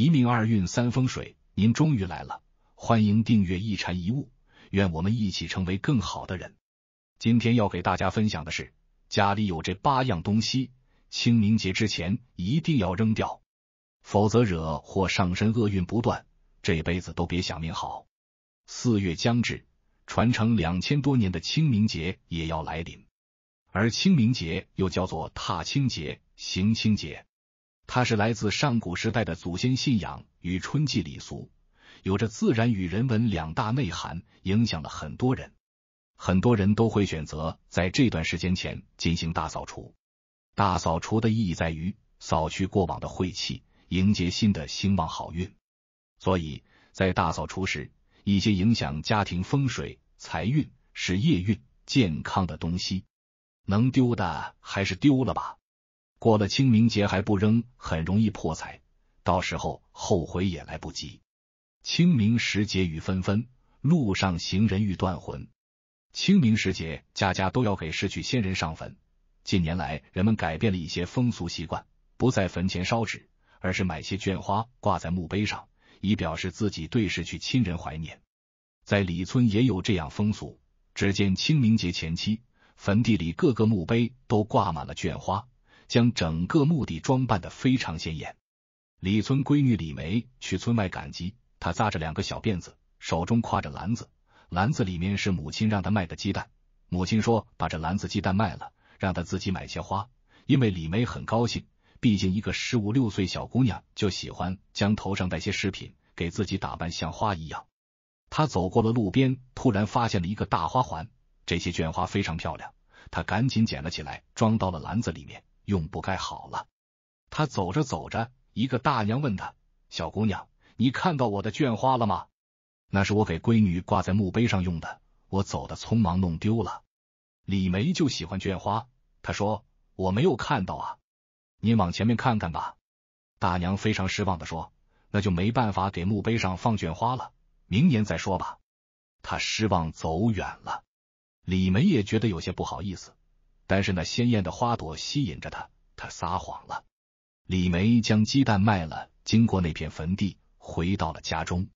一命二运三风水，您终于来了，欢迎订阅一禅一悟，愿我们一起成为更好的人。今天要给大家分享的是，家里有这八样东西，清明节之前一定要扔掉，否则惹祸上身，厄运不断，这辈子都别想命好。四月将至，传承两千多年的清明节也要来临，而清明节又叫做踏青节、行清节。它是来自上古时代的祖先信仰与春季礼俗，有着自然与人文两大内涵，影响了很多人。很多人都会选择在这段时间前进行大扫除。大扫除的意义在于扫去过往的晦气，迎接新的兴旺好运。所以在大扫除时，一些影响家庭风水、财运、事业运、健康的东西，能丢的还是丢了吧。过了清明节还不扔，很容易破财，到时候后悔也来不及。清明时节雨纷纷，路上行人欲断魂。清明时节，家家都要给逝去先人上坟。近年来，人们改变了一些风俗习惯，不在坟前烧纸，而是买些绢花挂在墓碑上，以表示自己对逝去亲人怀念。在李村也有这样风俗。只见清明节前期，坟地里各个墓碑都挂满了绢花。将整个墓地装扮的非常鲜艳。李村闺女李梅去村外赶集，她扎着两个小辫子，手中挎着篮子，篮子里面是母亲让她卖的鸡蛋。母亲说：“把这篮子鸡蛋卖了，让她自己买些花。”因为李梅很高兴，毕竟一个十五六岁小姑娘就喜欢将头上带些饰品，给自己打扮像花一样。她走过了路边，突然发现了一个大花环，这些绢花非常漂亮，她赶紧捡了起来，装到了篮子里面。用不该好了。他走着走着，一个大娘问他：“小姑娘，你看到我的绢花了吗？那是我给闺女挂在墓碑上用的，我走的匆忙弄丢了。”李梅就喜欢绢花，她说：“我没有看到啊，您往前面看看吧。”大娘非常失望的说：“那就没办法给墓碑上放绢花了，明年再说吧。”她失望走远了。李梅也觉得有些不好意思。但是那鲜艳的花朵吸引着他，他撒谎了。李梅将鸡蛋卖了，经过那片坟地，回到了家中。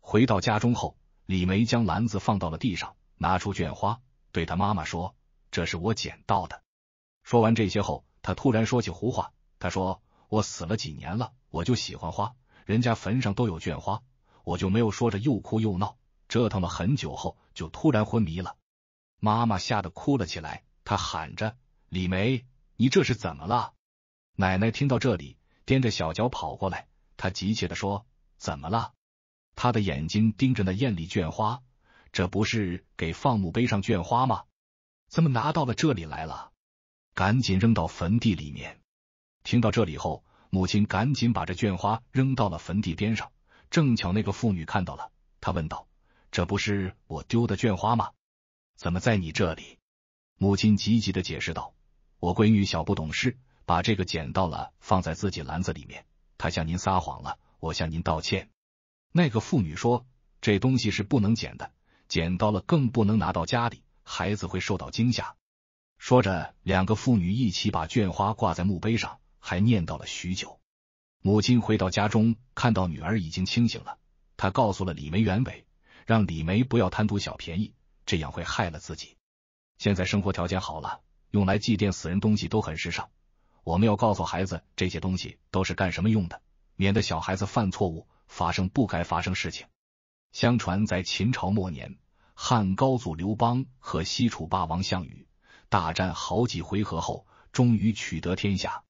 回到家中后，李梅将篮子放到了地上，拿出绢花，对他妈妈说：“这是我捡到的。”说完这些后，他突然说起胡话，他说：“我死了几年了，我就喜欢花，人家坟上都有绢花，我就没有。”说着又哭又闹，折腾了很久后，就突然昏迷了。妈妈吓得哭了起来。他喊着：“李梅，你这是怎么了？”奶奶听到这里，踮着小脚跑过来，她急切的说：“怎么了？”她的眼睛盯着那艳丽绢花，这不是给放墓碑上绢花吗？怎么拿到了这里来了？赶紧扔到坟地里面！听到这里后，母亲赶紧把这绢花扔到了坟地边上。正巧那个妇女看到了，她问道：“这不是我丢的绢花吗？怎么在你这里？”母亲急急的解释道：“我闺女小不懂事，把这个捡到了，放在自己篮子里面。她向您撒谎了，我向您道歉。”那个妇女说：“这东西是不能捡的，捡到了更不能拿到家里，孩子会受到惊吓。”说着，两个妇女一起把绢花挂在墓碑上，还念叨了许久。母亲回到家中，看到女儿已经清醒了，她告诉了李梅原委，让李梅不要贪图小便宜，这样会害了自己。现在生活条件好了，用来祭奠死人东西都很时尚。我们要告诉孩子这些东西都是干什么用的，免得小孩子犯错误，发生不该发生事情。相传在秦朝末年，汉高祖刘邦和西楚霸王项羽大战好几回合后，终于取得天下。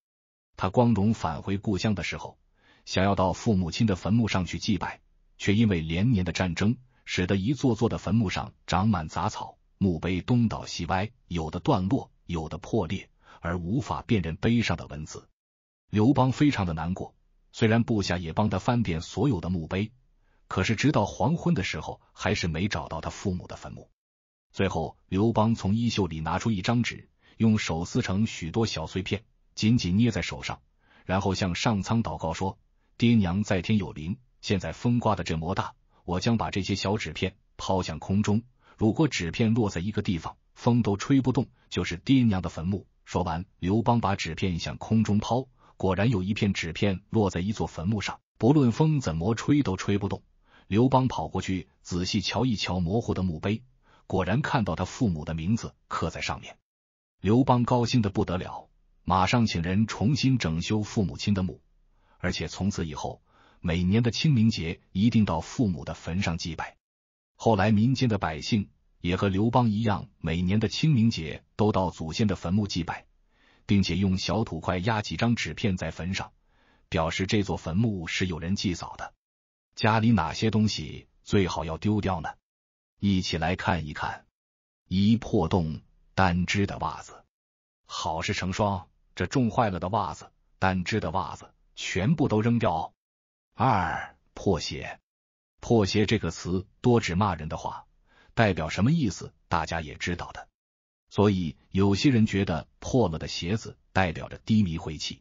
他光荣返回故乡的时候，想要到父母亲的坟墓上去祭拜，却因为连年的战争，使得一座座的坟墓上长满杂草。墓碑东倒西歪，有的断落，有的破裂，而无法辨认碑上的文字。刘邦非常的难过，虽然部下也帮他翻遍所有的墓碑，可是直到黄昏的时候，还是没找到他父母的坟墓。最后，刘邦从衣袖里拿出一张纸，用手撕成许多小碎片，紧紧捏在手上，然后向上苍祷告说：“爹娘在天有灵，现在风刮的这么大，我将把这些小纸片抛向空中。”如果纸片落在一个地方，风都吹不动，就是爹娘的坟墓。说完，刘邦把纸片向空中抛，果然有一片纸片落在一座坟墓上，不论风怎么吹都吹不动。刘邦跑过去仔细瞧一瞧模糊的墓碑，果然看到他父母的名字刻在上面。刘邦高兴的不得了，马上请人重新整修父母亲的墓，而且从此以后每年的清明节一定到父母的坟上祭拜。后来，民间的百姓也和刘邦一样，每年的清明节都到祖先的坟墓祭拜，并且用小土块压几张纸片在坟上，表示这座坟墓是有人祭扫的。家里哪些东西最好要丢掉呢？一起来看一看：一破洞单只的袜子，好事成双，这种坏了的袜子、单只的袜子全部都扔掉；二破鞋。破鞋这个词多指骂人的话，代表什么意思大家也知道的。所以有些人觉得破了的鞋子代表着低迷晦气，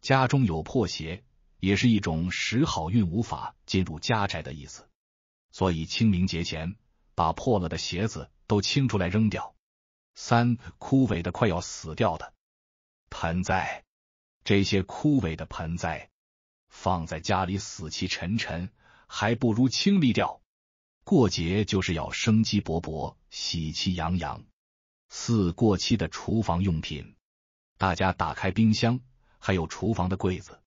家中有破鞋也是一种使好运无法进入家宅的意思。所以清明节前把破了的鞋子都清出来扔掉。三枯萎的快要死掉的盆栽，这些枯萎的盆栽放在家里死气沉沉。还不如清理掉。过节就是要生机勃勃、喜气洋洋。四过期的厨房用品，大家打开冰箱，还有厨房的柜子，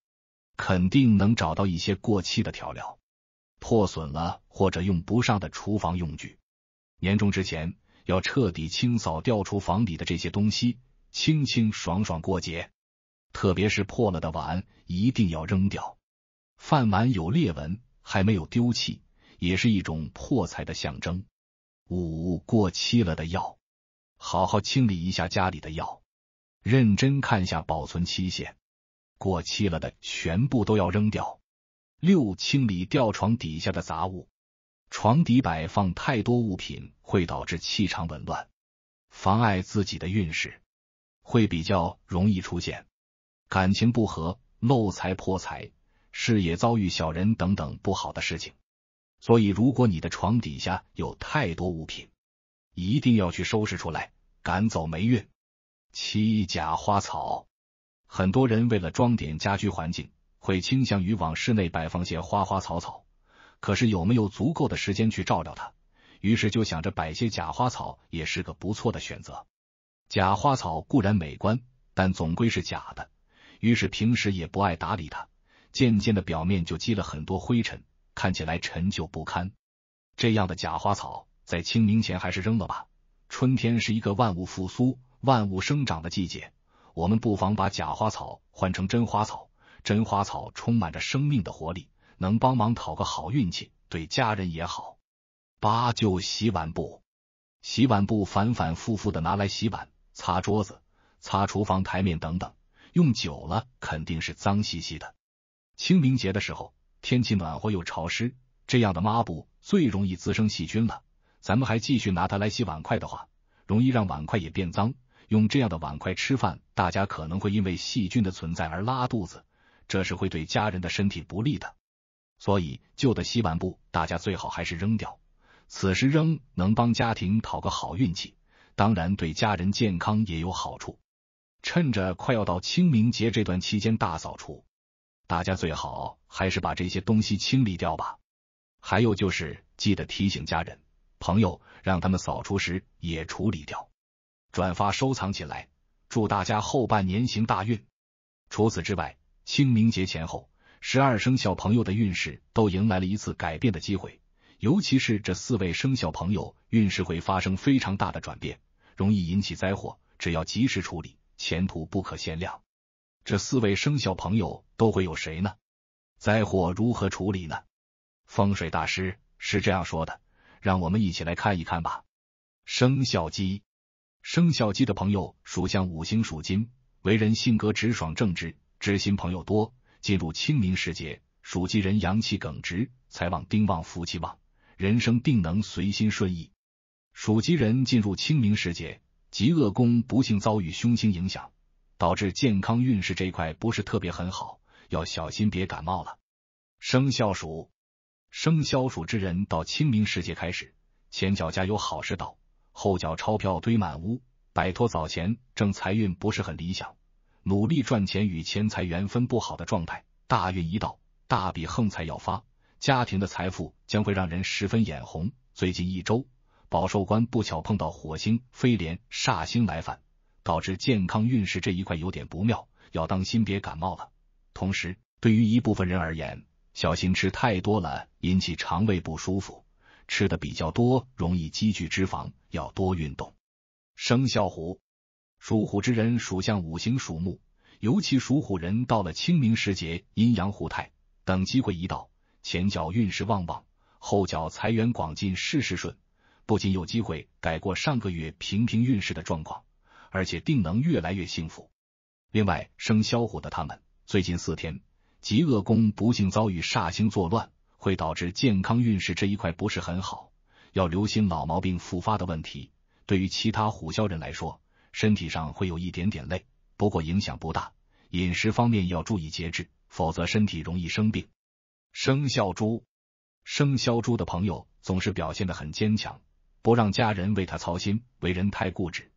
肯定能找到一些过期的调料、破损了或者用不上的厨房用具。年终之前要彻底清扫掉厨房里的这些东西，清清爽爽过节。特别是破了的碗，一定要扔掉。饭碗有裂纹。还没有丢弃，也是一种破财的象征。五过期了的药，好好清理一下家里的药，认真看下保存期限，过期了的全部都要扔掉。六清理吊床底下的杂物，床底摆放太多物品会导致气场紊乱，妨碍自己的运势，会比较容易出现感情不和、漏财破财。事业遭遇小人等等不好的事情，所以如果你的床底下有太多物品，一定要去收拾出来，赶走霉运。七假花草，很多人为了装点家居环境，会倾向于往室内摆放些花花草草，可是有没有足够的时间去照料它？于是就想着摆些假花草也是个不错的选择。假花草固然美观，但总归是假的，于是平时也不爱打理它。渐渐的，表面就积了很多灰尘，看起来陈旧不堪。这样的假花草，在清明前还是扔了吧。春天是一个万物复苏、万物生长的季节，我们不妨把假花草换成真花草。真花草充满着生命的活力，能帮忙讨个好运气，对家人也好。八就洗碗布，洗碗布反反复复的拿来洗碗、擦桌子、擦厨房台面等等，用久了肯定是脏兮兮的。清明节的时候，天气暖和又潮湿，这样的抹布最容易滋生细菌了。咱们还继续拿它来洗碗筷的话，容易让碗筷也变脏。用这样的碗筷吃饭，大家可能会因为细菌的存在而拉肚子，这是会对家人的身体不利的。所以，旧的洗碗布大家最好还是扔掉。此时扔能帮家庭讨个好运气，当然对家人健康也有好处。趁着快要到清明节这段期间大扫除。大家最好还是把这些东西清理掉吧。还有就是记得提醒家人、朋友，让他们扫除时也处理掉。转发收藏起来，祝大家后半年行大运。除此之外，清明节前后，十二生肖朋友的运势都迎来了一次改变的机会。尤其是这四位生肖朋友运势会发生非常大的转变，容易引起灾祸。只要及时处理，前途不可限量。这四位生肖朋友都会有谁呢？灾祸如何处理呢？风水大师是这样说的，让我们一起来看一看吧。生肖鸡，生肖鸡的朋友属相五行属金，为人性格直爽正直，知心朋友多。进入清明时节，属鸡人阳气耿直，财旺丁旺夫妻旺，人生定能随心顺意。属鸡人进入清明时节，极恶宫不幸遭遇凶星影响。导致健康运势这一块不是特别很好，要小心别感冒了。生肖鼠，生肖鼠之人到清明时节开始，前脚家有好事到，后脚钞票堆满屋，摆脱早前正财运不是很理想，努力赚钱与钱财缘分不好的状态。大运一到，大笔横财要发，家庭的财富将会让人十分眼红。最近一周，保寿官不巧碰到火星、飞廉煞星来犯。导致健康运势这一块有点不妙，要当心别感冒了。同时，对于一部分人而言，小心吃太多了，引起肠胃不舒服。吃的比较多，容易积聚脂肪，要多运动。生肖虎，属虎之人属相五行属木，尤其属虎人到了清明时节，阴阳互泰，等机会一到，前脚运势旺旺，后脚财源广进，事事顺，不仅有机会改过上个月平平运势的状况。而且定能越来越幸福。另外，生肖虎的他们最近四天，极恶宫不幸遭遇煞星作乱，会导致健康运势这一块不是很好，要留心老毛病复发的问题。对于其他虎肖人来说，身体上会有一点点累，不过影响不大。饮食方面要注意节制，否则身体容易生病。生肖猪，生肖猪的朋友总是表现的很坚强，不让家人为他操心，为人太固执。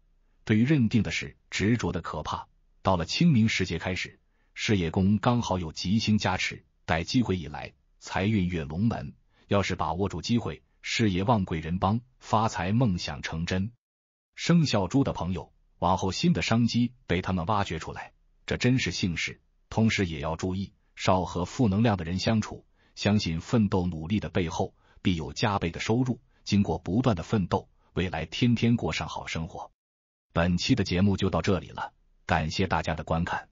对于认定的事，执着的可怕。到了清明时节开始，事业宫刚好有吉星加持，待机会一来，财运跃龙门。要是把握住机会，事业旺，贵人帮，发财梦想成真。生肖猪的朋友，往后新的商机被他们挖掘出来，这真是幸事。同时也要注意少和负能量的人相处。相信奋斗努力的背后，必有加倍的收入。经过不断的奋斗，未来天天过上好生活。本期的节目就到这里了，感谢大家的观看。